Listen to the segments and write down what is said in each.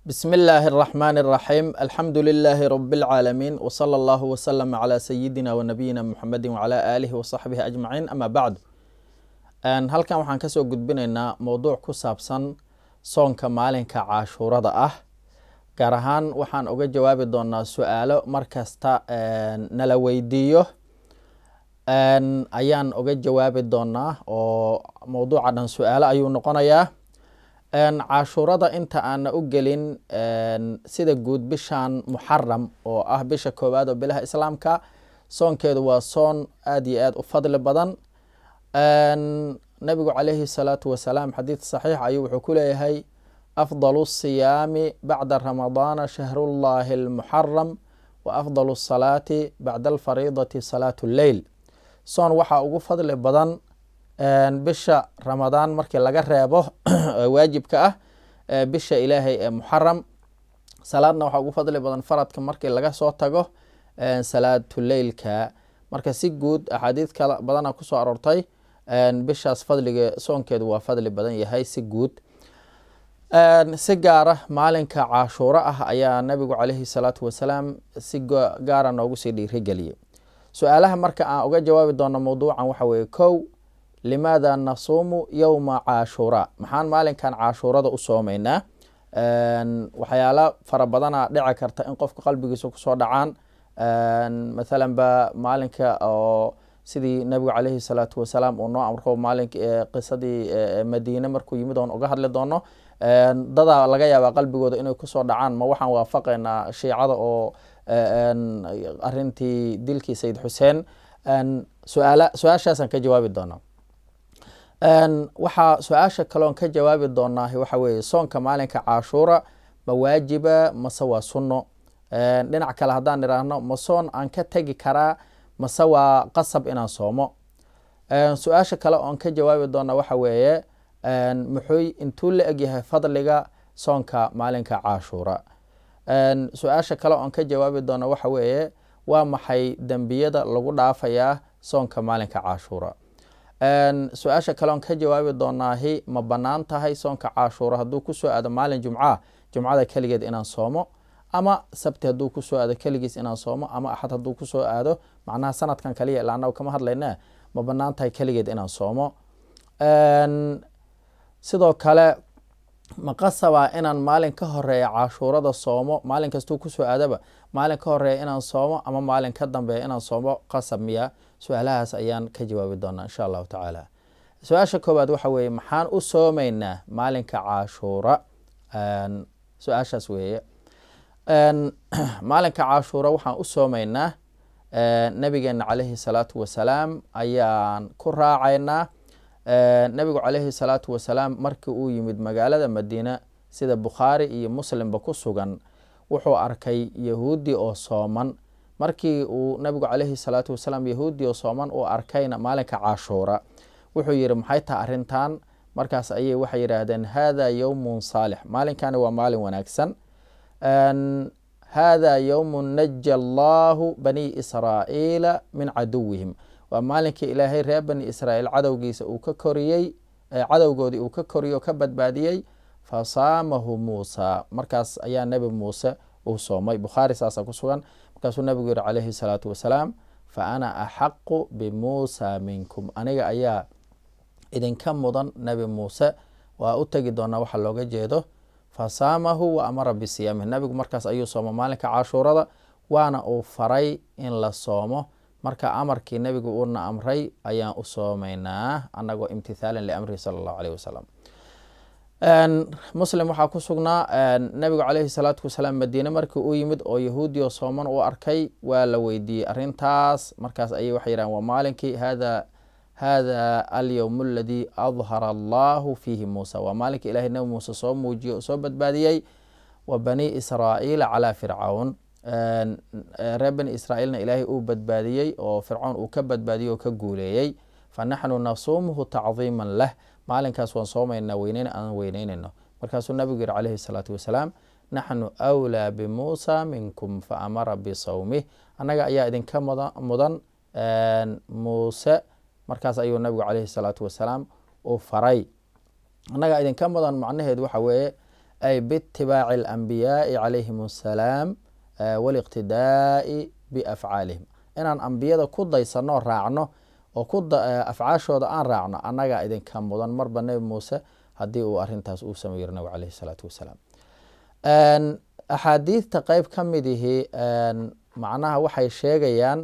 بسم الله الرحمن الرحيم الحمد لله رب العالمين وصلى الله وسلم على سيدنا ونبينا محمد وعلى آله وصحبه أجمعين أما بعد أن هل كان وحن كسو قدبنا موضوع كسابسا صون كمالين كعاشورة أه gaar ahaan waxaan uga jawaabi doonaa su-aalo markasta nala weydiiyo ayaan uga jawaabi doonaa oo mowduuca dhan su-aalo ayuu noqonayaa cashuurada inta aana u gelin sida guud bishan muxaram oo ah bisha koowaad oo bilaha islaamka soonkeedu waa soon aad iyo aada u fadli badan nabigu caleyhi salaatu wasalaam xadiid saxiix ayuu wuxuu ku leeyahay afdalu siyaami bacda ramadaana shahrullaahi lmuxaram wa afdalu asalaati bacda alfariidati salaatu lleyl soon waxaa ugu fadli badan bisha ramadaan markii laga reebo waajibka ah bisha ilaahay ee muxaram salaadna waxaa ugu fadli badan faradka markii laga soo tago salaatuleilka marka si guud axaadiid kala badana kusoo aroortay bishaas fadliga soonkeedu waa fadli badan yahay si guud si gaara maalinka cashuuro ah ayaa nabigu caleyhi salaatu wasalaam si gaara noogu sii dhiirigeliyay su-aalaha marka aan uga jawaabi doono mawduucan waxaa weeye kow limaada nasuumu yowma caashuuraa maxaan maalinkan caashuurada u soomaynaa waxyaala fara badana dhici karta in qofka qalbigiisa kusoo dhacaan mathalan ba maalinka oo sidii nabigu caleyhi salaatu wasalaam uu noo amro maalink qisadii madiine markuu yimid oon uga hadli doono dadaa laga yaabaa qalbigooda inay kusoo dhacaan ma waxaan waafaqaynaa shiicada oo e, arintii dilkii sayid xuseen su-aala su-aashaasaan ka jawaabi doonaa waxaa su-aasha kaloon ka jawaabi doonaa waxa weeye soonka maalinka caashuura ma waajiba mase waa sunno dhinac kale haddaan idhaahno ma soon aan ka tegi karaa mase waa qasab inaan soomo su-aasha kale oon ka jawaabi doona waxa weeye muxuu intuu la egyahay fadliga soonka maalinka caashuura su-aasha kale oon ka jawaabi doona waxa weeye waa maxay dembiyada lagu dhaafayaa soonka maalinka caashuura su-aasha kaleon ka jawaabi doonaahi ma banaan tahay soonka cashuura hadduu kusoo aado maalin jumca jumcada keligeed inaan soomo ama sabti hadduu kusoo aado keligiis inaan soomo ama axad hadduu kusoo aado macnaha sanadkan kaliya ilaa anaga kama hadlayne ma banaan tahay keligeed inaan soomo sidoo kale maqasabaa inaan maalin ka horeeya cashuurada soomo maalin kastuu kusoo aadaba maalin ka horeeya inaan soomo ama maalin ka dambeeya inaan soomo qasab miya su-aalahaas ayaan ka jawaabi doonaa insha allahu tacaala su-aasha koowaad waxa weeye maxaan u soomaynaa maalinka caashuura su-aashaas weeye maalinka caashuura waxaan u soomaynaa nabigeena calayhi salaatu wasalaam ayaan ku raacaynaa nabigu calayhi salaatu wasalaam markii uu yimid magaalada madiina sida bukhaari iyo muslimba ku sugan wuxuu arkay yahuuddii oo sooman markii uu nabigu calayhi salaatu wasalaam yahuudiyo sooman uu arkayna maalinka caashuura wuxuu yidhi maxay taha arrintan markaas ayay waxay yidhaahdeen haadaa yowmun saalix maalinkani waa maalin wanaagsan haadaa yowmu naja allaahu bani israa'iila min caduwihim waa maalinkii ilaahay reer bani israa'iil cadowgiisa uu ka koriyey cadowgoodii uu ka koriyey oo ka badbaadiyey fa saamahu muusa markaas ayaa nebi muuse uu soomay bukhaari saasa ku sugan markaasuu nabigu yiri calayhi salaatu wasalaam fa ana axaqu bimuusa minkum aniga ayaa idinka mudan nabi muuse waa u tegi doonaa waxa looga jeedo fasaamahu wa amara bisiyaamih nabigu markaas ayuu soomo maalinka cashuurada waana uu faray in la soomo marka amarkii nabigu uuna amray ayaan u soomaynaa annagoo imtithaalan liamrihi sala allahu caleyh wasalam muslim waxaa ku sugnaa nabigu caleyhi salaatu wasalaam madiine markii uu yimid oo yahuudi oo sooman u arkay waa la weydiiyey arintaas markaas ayay waxay yidhahan waa maalinkii hada hada alyowm aladii adhara allahu fiihi muusa waa maalinkii ilaahay nabi muuse soo muujiyey oo soo badbaadiyey wa bani israa'iila calaa fircawn reer bani israa'iilna ilaahay uu badbaadiyey oo fircown uu ka badbaadiyey oo ka guuleeyey fa naxnu nasuumuhu tacdiiman lah maalinkaas waan soomaynaa weyneyn aan weyneynayno markaasuu nabigu yiri calayhi salaatu wasalaam naxnu wlaa bimuusa minkum fa amara bisawmih annaga ayaa idinka mudan muuse markaas ayuu nabigu calayhi salaatu wasalaam u faray annagaa idinka mudan macnaheed waxa weeye ay biitibaaci alambiyaai calayhim assalaam waliqtidaa'i biafcaalihim inaan ambiyada ku daysano raacno oo ku eh, afcaashooda aan raacno annagaa idinka mudan marba nebi muuse haddii uu arintaas uu sameeyo nabigu caleyhi salaatu wasalaam axaadiidta qeyb ka midihi ihii macnaha waxay sheegayaan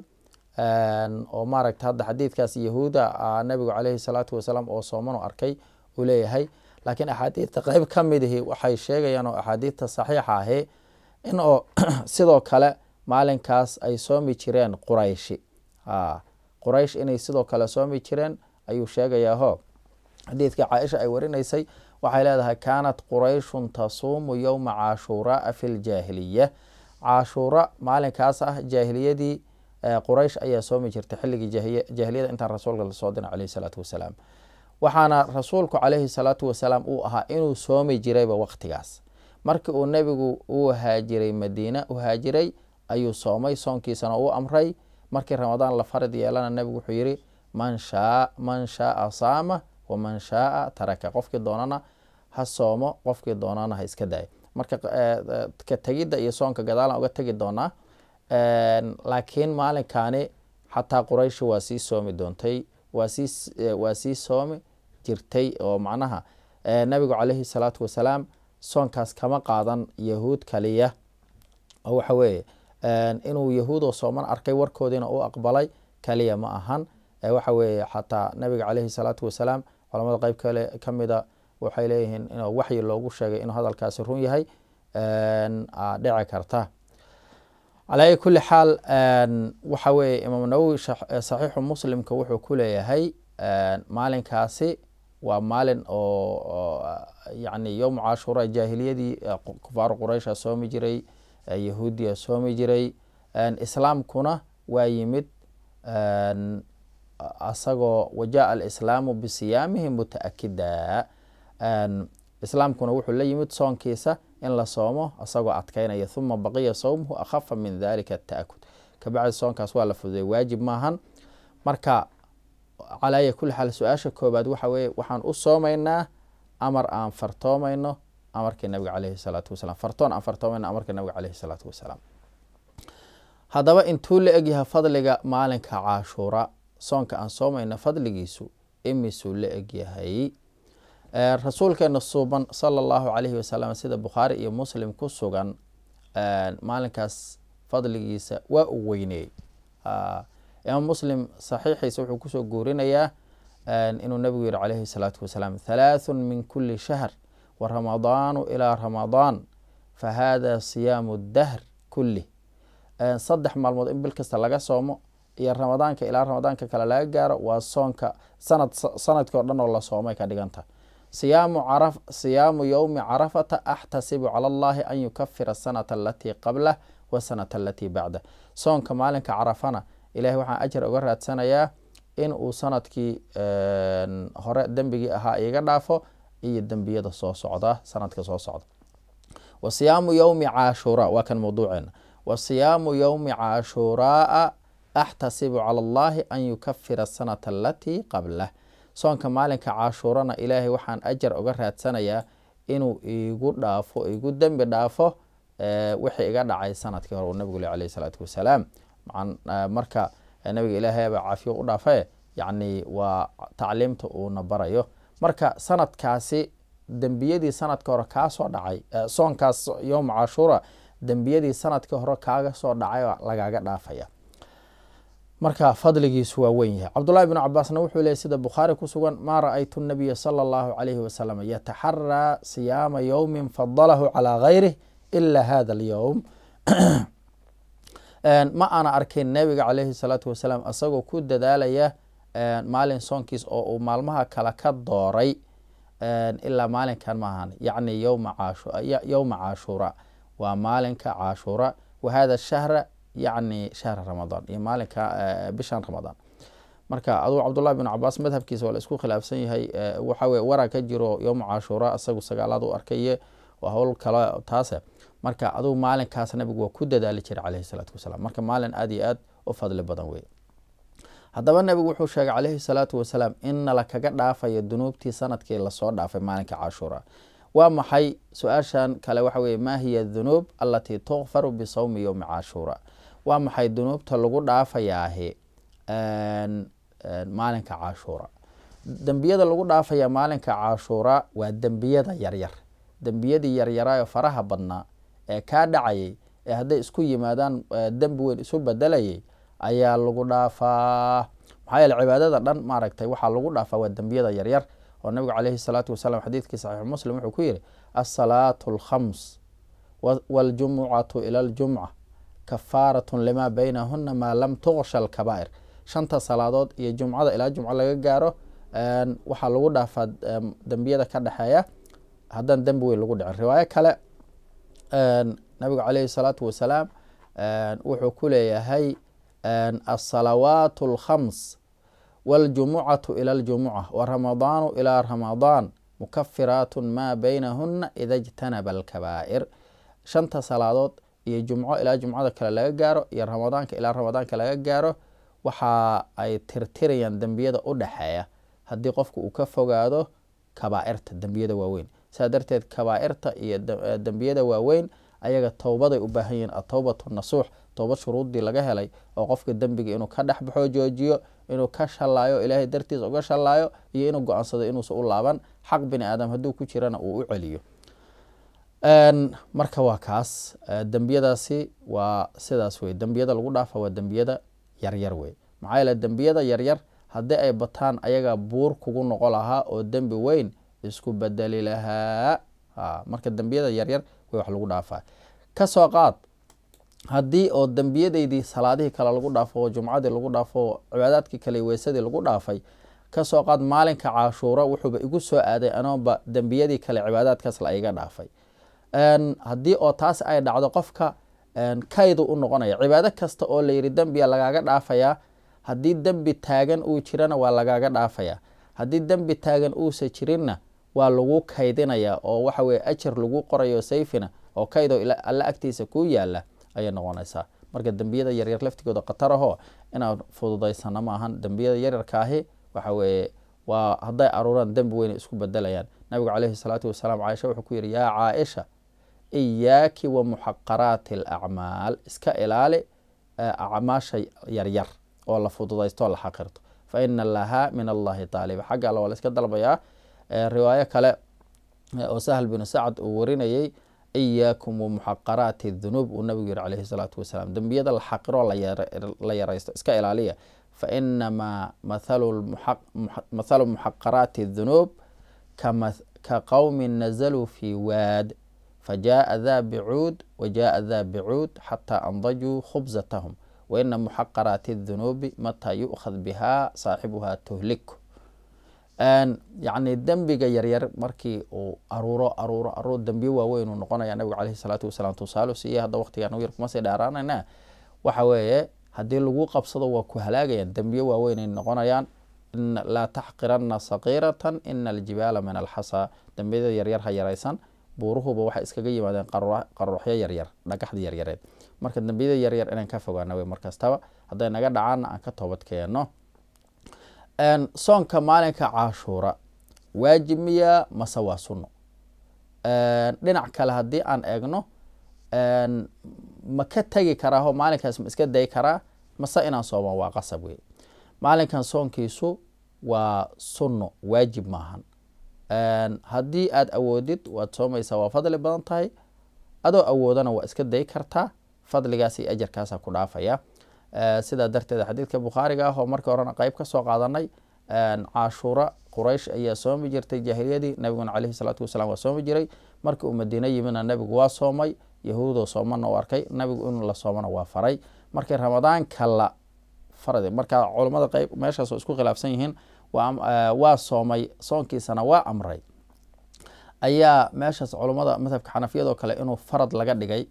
oo maaragta hadda xadiidkaas yahuuda nabigu caleyhi salaatu wasalaam oo soomanu arkay uu leeyahay laakiin axaadiidta qeyb ka mid waxay sheegayaan oo axaadiidta saxiixa ahi in sidoo kale maalinkaas ay soomi jireen qurayshi a quraysh inay sidoo kale soomi jireen ayuu sheegayaa ho xadiidka caaisha ay warinaysay waxay leedahay kaanat qurayshun tasuumu yowma cashuuraaa fi ljaahiliya cashuura maalinkaas ah jaahiliyadii eh, quraysh ayaa soomi jirtay xilligii jaahiliyada intaan rasuulka lasoo dira caleyhi salaatu wasalaam waxaana rasuulku caleyhi salaatu wasalaam uu ahaa inuu soomi jirayba waqtigaas markii uu nebigu uu haajiray madiina u haajiray ayuu soomay soonkiisana u amray markii ramadaan la farid yeelana nebigu wuxuu yidhi man shaaa saama waman shaaa taraka qofkii doonana ha soomo qofkii doonana ha iska daayo marka ka eh, eh, tegidda iyo soonka gadaalan uga tegi doonaa eh, laakiin maalinkaani xataa qurayshi waa sii soomi doontay waa sii soomi jirtay oo macnaha nabigu caleyhi salaatu wasalaam soonkaas kama qaadan yahuud kaliya oo waxa weeye inuu yahuud oo sooman arkay warkoodiina u aqbalay kaliya ma ahan waxa weeye xataa nabiga caleyhi salaatu wasalaam culamada qeyb kale ka mida waxay leeyihiin in waxyi loogu sheegay inuu hadalkaasi run yahay dhici karta calaa kulli xaal waxa weeye imaam nawowi saxiixu muslimka wuxuu ku leeyahay maalinkaasi waa maalin oo yani yowmu cashuura jaahiliyadii e, kufaaru quraysh soomi jiray yahuudiya soomi jiray islaamkuna waa yimid asagoo wajaa alislaamu bisiyaamihi muta-akida islaamkuna wuxuu la yimid soonkiisa in la soomo asagoo adkaynaya uma baqiya sawmuhu akhafa min dalika taakud kabacdi soonkaas waa la fududay waajib maahan marka calaaya kuli xaal su-aasha koobaad waxa weye waxaan u soomaynaa amar aan fartoomayno amarka nabiga caleyhi salaatu wasalaam fartoon aan fartoomen amarka nabiga caleyhi salaatu wasalaam haddaba intuu la egyahay fadliga maalinka caashuura soonka aan soomayna fadligiisu imisuu la egyahay rasuulkeena suuban sala allahu caleyhi wasalam sida bukhaari iyo muslim ku sugan maalinkaas fadligiisa waa u weyneeyey imaam muslim saxiixiisa wuxuu kusoo guurinayaa inuu nabigu yiri calayhi salaatu wasalaam thalaathun min kulli shahr wramadaanu ilaa ramadaan fa haada siyaamu dahr kulli saddex maalmood in bil kasta laga soomo iyo ramadaanka ilaa ramadaanka kale laga gaaro waa soonka sanad sanadka o dhan oo la soomay ka dhiganta siyaamu a siyaamu yowmi carafata axtasibu cala allahi an yukafira asanata alatii qablah wasanata alatii bacda soonka maalinka carafana ilahay waxaan ajar uga raadsanayaa in uu sanadkii hore dembigii ahaa iga dhaafo iyo dembiyada soo socda sanadka soo socda wa siyaamu yowmi caashuuraa waa kan mawduuceena wa siyaamu yowmi caashuuraaa axtasibu cala allaahi an yukafira sanata alatii qablah soonka maalinka caashuurana ilaahay waxaan ajar uga raadsanayaa inuu igu dhaafo igu dembi dhaafo wixii iga dhacay sanadkii hore uu nabigu le alayh salaatu wasalaam marka nabiga ilaahaybaa caafiyo u dhaafae yacni waa tacliimta uuna barayo marka sanadkaasi dembiyadii sanadka hore kaasoo dhacay soonkaas yowm cashuura dembiyadii sanadka hore kaaga soo dhacay lagaaga dhaafaya marka fadligiisu waa weyn yahay cabdullahi bnu cabaasna wuxuu leeyay sida bukhaari ku sugan maa ra nabiya sala allahu calayhi wasalam yataxaraa siyaama yowmin fadalahu calaa hayrih ila hada alyowm ma aana arkayn nebiga calayhi salaatu wasalaam isagoo ku dadaalaya maalin soonkiis oo uu maalmaha kale ka dooray ilaa maalinkan maahan yacni yowma cashuura waa maalinka cashuura wahada shahra yacni shahra ramadaan iyo maalinka bishan ramadaan marka aduu cabdullahi bin cabaas madhabkiisa waa la isku khilaafsan yahay waxa waraa ka jiro yowma cashuura isagu sagaalaad u arkaye waa howl kale taase marka aduu maalinkaas nabigu waa ku dadaali jira caleyhi salaatu wasalaam marka maalin aada iyo aada u fadli badan weye haddaba nebigu wuxuu sheegay caleyhi salaatu wasalaam in lakaga dhaafayo dunuubtii sanadkii lasoo dhaafay maalinka cashuura waa maxay su-aashan kale waxa weye maa hiya dunuub allatii tukfaru bisawmi yowmi cashuura waa maxay dunuubta lagu dhaafayaahi maalinka cashuura dembiyada lagu dhaafaya maalinka cashuura waa dembiyada yaryar dembiyadii yaryaraa ee faraha badnaa ee kaa dhacayay ee hadday isku yimaadaan dembi weyn isu bedelayay ayaa lagu dhaafaa maxaa yeele cibaadada dhan maaragtay waxaa lagu dhaafaa waa dembiyada yaryar oo nabigu caleyhi salaatu wasalaam xadiidkii saxiixu muslim wuxuu ku yihi asalaatu alkhams waljumucatu ila aljumca kafaaratun limaa beynahuna maa lam tuqsha alkabaa'ir shanta salaadood iyo jumcada ilaa jumco laga gaaro waxaa lagu dhaafaa dembiyada ka dhexeeya haddaan dembi weyn lagu dhicin riwaayo kale nabigu caleyhi salaatu wasalaam wuxuu ku leeyahay asalawaat اlkhams wاljumucatu ila اljumuca waramadaanu ilaa ramadaan mukafiraat maa beynahuna ida jtanaba alkabaa'ir shanta salaadood iyo jumco ilaa jumcada kale laga gaaro iyo ramadaanka ilaa ramadaanka laga gaaro waxa ay tirtirayaan dembiyada u dhaxeeya haddii qofku uu ka fogaado kabaa'irta dembiyada waaweyn saa darteed kabaa'irta iyo dembiyada waaweyn ayaga towbaday u baahan yihiin atowbatu nasuux tooba shuruuddii laga helay oo qofka dembiga inuu ka dhexbaxo joojiyo inuu ka shallaayo ilaahay dartiisa uga shallaayo iyo inuu go-aansado inuusan u laaban xaq bini aadam hadduu ku jirana uu u celiyo marka waa kaas dembiyadaasi waa sidaas wey dembiyada lagu dhaafa waa dembiyada yaryar wey maxaa yeele dembiyada yaryar haddii ay bataan ayagaa buur kugu noqo lahaa oo dembi weyn isku bedeli lahaa marka dembiyada yaryar way wax lagu dhaafaa kasoo qaad haddii oo dembiyadeydii salaadihii kale lagu dhaafo oo jumcadii lagu dhaafo oo cibaadaadkii kale weesadii lagu dhaafay kasoo qaad maalinka cashuura wuxuuba igu soo aaday anoonba dembiyadii kale cibaadaadkaas la iga dhaafay haddii oo taas ay dhacdo qofka kaydu u noqonaya cibaado kasta oo layidhi dembiya lagaaga dhaafayaa haddii dembi taagan uu jirana waa lagaaga dhaafayaa haddii dembi taagan uusa jirinna waa lagu kaydinayaa oo waxa weye ajar lagu qorayo sayfina oo kaydoo alle agtiisa kuu yaala ayay noqonaysaa marka dembiyada yaryar laftigooda khatar ahoo inaan fududaysana ma ahan dembiyada yaryarkaahi ahi waxa weeye waa hadday aruuraan dembi weynay isku bedelayaan nabigu caleyhi salaatu wasalaam caaisha wuxuu ku yidhi yaa caaisha iyaaki wa muxaqaraati alacmaal iska ilaali eh, acmaasha yaryar oo la fududaysto oo la xaqirto fa ina lahaa min allahi taaliba xagga alla waa la iska dalbayaa eh, riwaayo kale eh, oo sahal binu sacad uu warinayay إياكم ومحقرات الذنوب والنبي عليه الصلاة والسلام دم بيد الحقر لا يرى إسكائل عليها فإنما مثل, المحق مثل محقرات الذنوب كقوم نزلوا في واد فجاء ذا بعود وجاء ذا بعود حتى أنضجوا خبزتهم وإن محقرات الذنوب متى يؤخذ بها صاحبها تهلكه yani dembiga yaryar markii uu aruuro aruuro aruur dembiye waaweyn uu noqonaya nabigu caleyhi salaatu wasalaam tusaale siiye hadda waqtiga anagu yar kuma dheeraanayna waxa weeye haddii lagu qabsado waa ku halaagayaan dembiye waaweyn ay noqonayaan laa taxqirana sakiiratan ina aljibaala min alxasa dembiyada yaryar ha yaraysan buuruhuba waxay iskaga yimaadeen qaruuxyo yaryar dhagaxda yaryareed marka dembiyada yaryar inaan ka fogaana wey markastaba hadday naga dhacaana aan ka toobad soonka maalinka cashuura waajib miyaa mase waa sunno dhinac kale haddii aan eegno ma ka tegi karaaho maalinkaas ma iska day karaa mase inaan sooma waa qasab wey maalinkan soonkiisu waa sunno waajib maahan haddii aada awoodid waad soomaysaa waa fadli badan tahay adoo awoodana waa iska day kartaa fadligaas iyo ajarkaasa ku dhaafaya Eh, sidaa darteed xadiidka bukhaariga ah oo markii horena qeyb kasoo qaadanay caashuura quraysh ayaa soomi jirtay jahiliyadii nabiguna caleyhi salaatu wasalaam waa soomi jiray markii uu madiine yimina nabigu waa soomay yahuudo soomana u arkay nabigu inuu la soomana waa faray markii ramadaanka la farad markaa culammada qeyb meeshaas isku khilaafsan yihiin eh, waa soomay soonkiisana waa amray ayaa meeshaas culammada madhabka xanafiyadoo kale inuu farad laga dhigay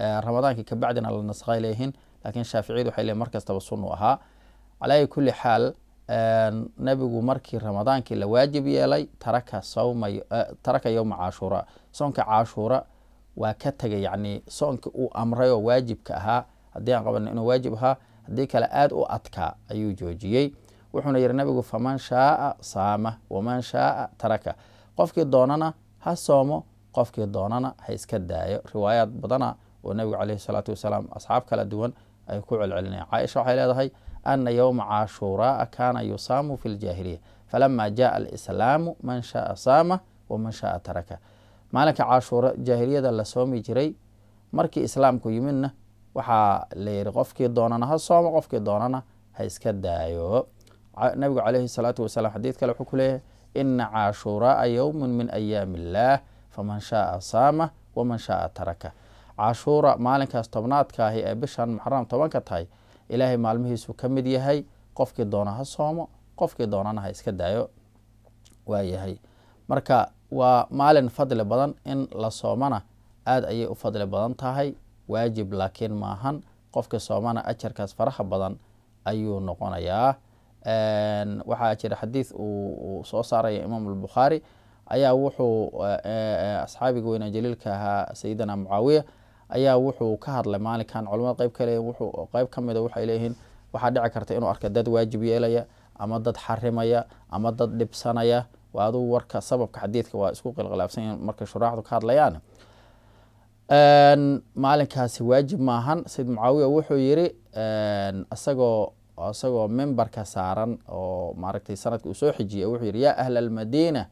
eh, ramadaankii kabacdina la nasqay leeyihiin lakiin shaaficiyadu waxay leeyiin markastaba sunu ahaa calaayi kulli xaal nebigu markii ramadaankii la waajib yeelay taraka sawma eh, taraka yowma cashuura soonka cashuura waa ka tegay yacnii soonkii uu amray oo waajibka ahaa haddii aan qabano inuu waajib ahaa haddii kale aada u adkaa ayuu joojiyey wuxuuna yihi nabigu faman shaaa saama waman shaaa taraka qofkii doonana ha soomo qofkii doonana ha iska daayo riwaayaad badana oo nebigu caleyhi salaatu wasalaam asxaab kala duwan ayuu ku celcelinaya caaisha waxay leedahay ana yowma cashuuraaa kaana yusaamu fi ljaahiliya falama jaaa alislaamu man shaaa saama waman shaaa taraka maalinka cashuura jaahiliyada la soomi jiray markii islaamku yimidna waxaa layidhi qofkii doonana ha sooma qofkii doonana ha iska daayo nabigu caleyhi salaatu wasalaam xadiid kale wuxuu ku ina cashuuraaa yowmu min ayaami illaah faman shaaa saama waman shaaa taraka cashuura maalinkaas tobnaadka ahi ee bishan muxaram tobanka tahay ilaahay maalmihiisu ka mid yahay qofkii doona ha soomo qofkii doonana ha iska daayo waayahay marka waa maalin fadli badan in la soomana aada ayay u fadli badan tahay waajib laakiin maahan qofka soomana ajarkaas faraha badan ayuu noqonayaa waxaa jira xadiis uu soo saaraya imaam albukhaari ayaa wuxuu asxaabiga weyne jaliilka ahaa sayidina mucaawiya ayaa wuxuu ka hadlay maalinkan culamada qeyb kale qeyb kamida ah waxay leeyihiin waxaa dhici karta inuu arka dad waajib yeelaya ama dad xarimaya ama dad dhibsanaya waa aduu warka sababka xadiidka waa isku qilqilaafsan yihin markay shuraaxdu ka hadlayaan maalinkaasi waajib maahan sayid mucaawiya wuxuu yiri isagoo isagoo membarka saaran oo maaragtay sanadka uu soo xijiyay wuxuu yiri yaa ahla almadiina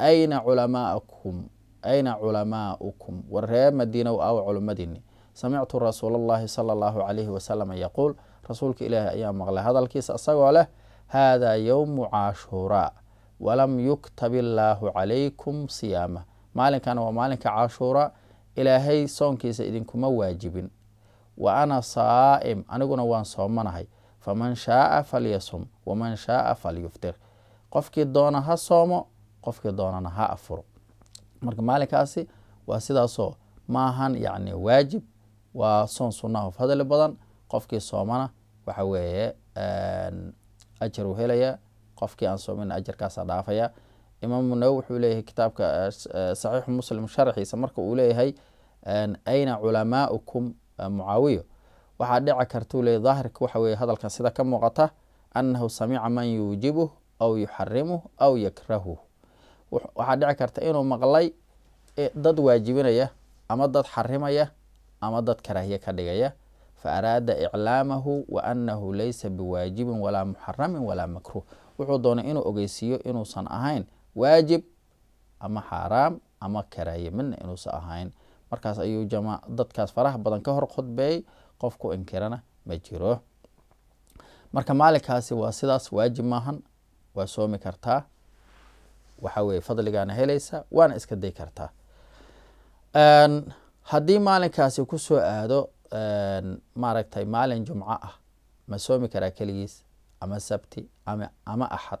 ayna culamaa'akum أين علماؤكم والرئيب مدينة أو علماء ديني سمعت رسول الله صلى الله عليه وسلم يقول رسولك إله أيام مغلى هذا الكيس أصيب له هذا يوم عاشوراء ولم يكتب الله عليكم صيامه مالك أنا ومالك عاشوراء إلى هاي صون كيس إذنكم واجب وأنا صائم أنا قلنا وان صومنا هاي فمن شاء فليصوم ومن شاء فليفتر قفك دون ها صومو قفك دون ها أفرق marka maalinkaasi waa sidaasoo maahan yacni waajib waa soon sunnaho fadli badan qofkii soomana waxa weeye ajar uu helayaa qofkii aan soomin ajarkaasa dhaafaya imaamu nawo wuxuu leeyahay kitaabka eh, saxiixu muslim sharxiisa marka uu leeyahay ayna culamaaukum eh, mucaawiyo waxaa dhici kartuu leey daahirka waxa weye hadalka sida ka muuqata annahu samica man yuujibuh aw yuxarimuh aw yakrahuh waxaa dhici karta inuu maqlay eh, dad waajibinaya ama dad xarimaya ama dad karaahiye ka dhigaya fa araada iclaamahu wa annahu laysa biwaajibin walaa muxaramin walaa makruh wuxuu doonay inuu ogeysiiyo inuusan ahayn waajib ama xaaraam ama karaahiye midna inuusan ahayn markaas ayuu jama dadkaas faraha badan ka hor khudbeeyey qofku inkirana ma jiro marka maalinkaasi waa sidaas waajib maahan waa soomi kartaa waxaa weye fadligaana helaysa waana iska day kartaa haddii maalinkaasi kusoo aado maaragtay maalin jumco ah ma soomi karaa keligiis ama sabti ama axad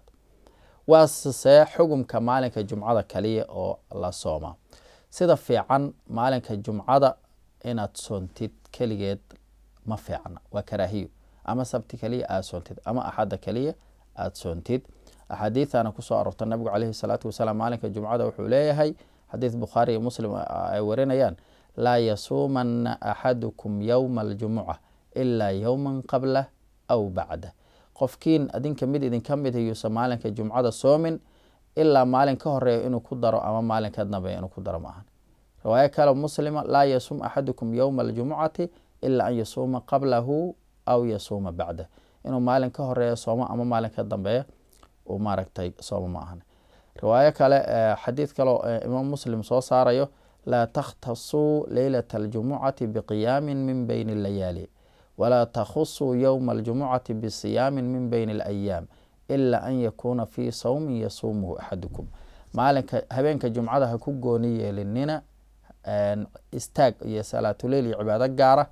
waasasee xugumka maalinka jumcada kaliya oo la sooma sida fiican maalinka jumcada inaad soontid keligeed ma fiicna waa karaahiyo ama sabti kaliya aada soontid ama axadda kaliya aada soontid أحاديث أنا كسو أرفت النبي عليه الصلاة والسلام مالك الجمعة وحوليها حديث بخاري ومسلم آه، آه، ورينيان يعني. لا يصومن أحدكم يوم الجمعة إلا يوما قبله أو بعده قفكين أدين كمدي أدين كمدي يوسم مالك الجمعة صومن إلا مالك هرية إنو كدر أما مالك أدنبي إنو كدر معهن رواية كالب مسلم لا يصوم أحدكم يوم الجمعة إلا أن يصوم قبله أو يصوم بعده إنو مالك هرية صوم أما مالك أدنبي oo maaragtay sooma ma riwaayo kale eh, xadiid kaleo eh, imaam muslim soo saarayo laa takhtasuu leylata aljumucati biqiyaamin min beyni allayaali walaa takhusuu yowma aljumucati bisiyaamin min bayn alayaam ilaa an yakuuna fii sawmin yasuumuhu axadukum maalinka habeenka jumcada ha ku gooni yeelinina istaag iyo salaatuleyl iyo cibaado gaara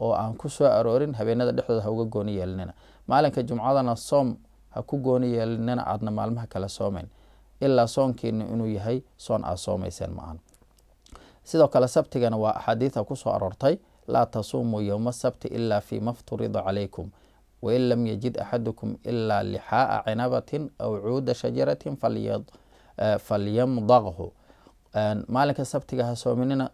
oo aan ku soo aroorin habeenada dhexdooda ha uga gooni yeelinina maalinka jumcadana soom ha ku gooni yeelinina aadna maalmaha kale soomayn ilaa soonkiina inuu yahay soon aad soomayseen maahan sidoo kale sabtigana waa axaadiida kusoo aroortay laa tasuumuu yowma sabti ilaa fii ma fturida calaykum wain lam yajid axadukum ilaa lixaa'a cinabatin aw cuuda shajaratin eh, falyamdaqhu maalinka sabtiga ha soominina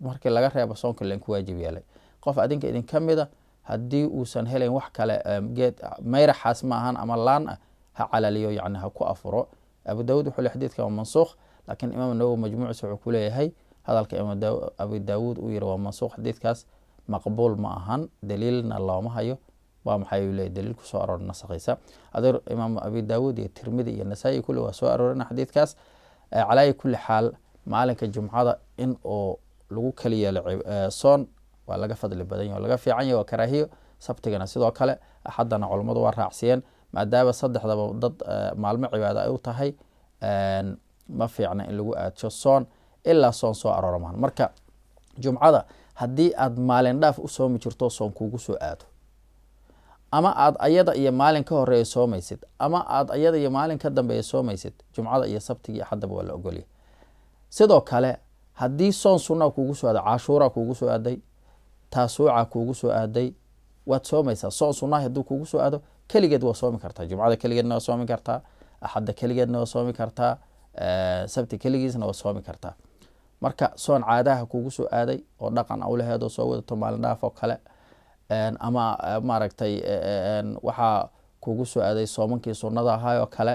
markii laga reebo soonka lainku waajib yeelay qof adinka idinka mida haddii uusan helayn wax kale geed mayraxaas maahan ama laan ah ha calaliyo yani ha ku afuro abu daawud wuxuu le xadiidkan waa mansuukh laakiin imaam nawowi majmuuciisa wuxuu ku leeyahay hadalka abu daawuud uu yiri waa mansuukh xadiidkaas maqbuul ma ahan daliilna looma hayo waa maxay le daliil kusoo aroor nasakhaysa adeer imaam abi daawud iyo tirmidi iyo nasaa-i waa soo aroorina xadiidkaas calaayi kulli xaal maalinka jumcada in uu lagu kaliyeelo soon waa laga fadli badan yah laga fiican yah waa karaahiyo sabtigana sidoo kale axaddana culammadu waa raacsiiyeen maadaama saddexdaba dad eh, maalmo cibaado ay u tahay ma fiicna in lagu aadsho soon ilaa soon soo aroora marka jumcada haddii aada maalin dhaaf u soomi jirto soon kuugu soo aado ama aada ayada iyo maalin ka horeeya soomaysid ama aada ayada iyo maalin ka dambeeya soomaysid jumcada iyo sabtigi axaddaba waa la ogolya sidoo kale haddii soon sunaa kuugu soo aaday cashuuraa kuugu soo aaday taasuuca kuugu soo aaday waad soomaysaa soon sunahi hadduu kuugu soo aado keligeed waa soomi kartaa jumcada keligeedna waa soomi kartaa axadda keligeedna waa soomi kartaa sabti keligiisna waa soomi kartaa marka soon caadaha kuugu soo aaday oo dhaqan ulaheedoo soo wadato maalin dhaaf oo kale ama maaragtay waxaa kuugu soo aaday soomankii sunnada ahay oo kale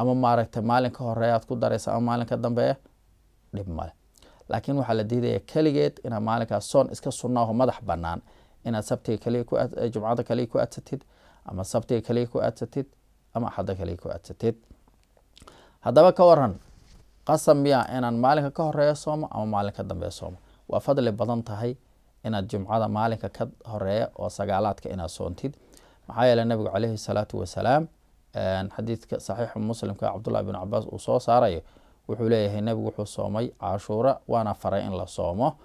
ama maaragtay maalin ka horeeyaad ku daraysa ama maalin ka dambeeya dhib male laakiin waxaa la diidaya keligeed inaad maalinkaa soon iska sunnaho madax banaan inaad sabtiga kaliya jumcada kaliya ku adsatid ama sabtiga kaliya ku adsatid ama axada kaliya ku adsatid haddaba ka waran qasab miya inaan maalinka ka horeeyo soomo ama maalinka dambe soomo waa fadli badan tahay inaad jumcada maalinka ka horeeya oo sagaalaadka inaad soontid maxaa yeele nabigu caleyhi salaatu wasalaam xadiidka saxiixu muslimka cabdullah bin cabaas uu soo saarayo wuxuu leeyahay nebigu wuxuu soomay cashuura waana faray in la soomo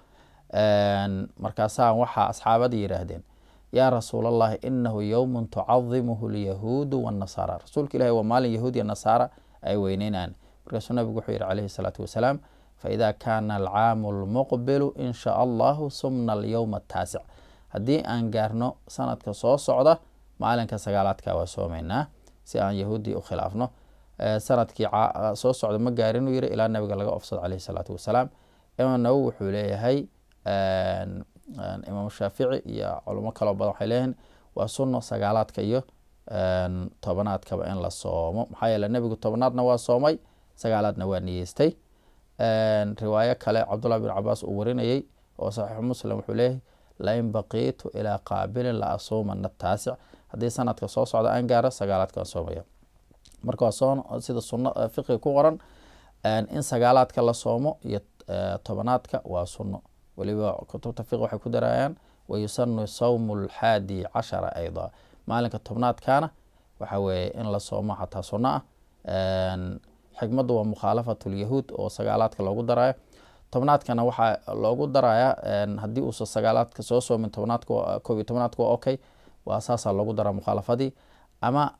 markaasaa waxaa asxaabada yidhaahdeen yaa rasuulallahi inahu yowmun tucadimuhu lyahuudu wanasaara rasuulka ilahi waa maalin yahuud iyo nasaara ay weyneynaan markaasuu nabigu wuxuu yihi calayhi salaatu wasalaam faida kaana alcaamu lmuqbilu in shaa allahu sumna alyowma ataasic haddii aan gaarno sanadka soo socda maalinka sagaalaadka waa soomaynaa si aan yahuuddii u khilaafno sanadkii soo socda ma gaarin uu yiri ilaa nabiga laga ofsado caleyhi salaatu wasalaam imaam nawowi wuxuu leeyahay imaam shaafici iyo culamo kaloo badan waxay leeyihiin waa sunno sagaalaadka iyo tobanaadkaba in la soomo maxaa yeele nebigu tobanaadna waa soomay sagaalaadna waa niyeystay riwaayo kale cabdullahi bin cabaas uu warinayey oo saxiixu muslim wuxuu leeyahay lain baqiitu ilaa qaabilin la asuumana taasic haddii sanadka soo socda aan gaaro sagaalaadkaan soomaya marka waa soo sida sunno eh, fiqiga ku qoran in sagaalaadka la soomo iyo eh, tobanaadka waa sunno waliba kutubta fiqi waxay ku darayaan wayusanu sawmu lxaadi cashara ayda maalinka tobnaadkana waxaa weeye in la soomo xataa sunno ah xikmaddu waa mukhaalafat lyahuud oo sagaalaadka loogu darayo tobnaadkana waxaa loogu darayaa haddii uusa sagaalaadka soo soomin tobnaadka koob iyo tobnaadka waa okay waa saasaa loogu daraa mukhaalafadii ama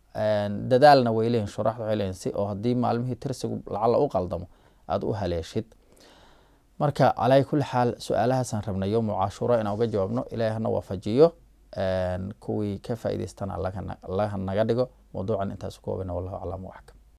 dadaalna way leeyihin shuraaxdu waxay leeyihin si oo haddii maalmihii tirsigu lacala u qaldamo aada u haleeshid marka calaa kuli xaal su-aalahaasaan rabnay yowmu cashuura inaan uga jawaabno ilaahi hana waafajiyo kuwii ka faa'iidaystana laga naga dhigo mawduucan intaas u koobana wallahu aclam axkam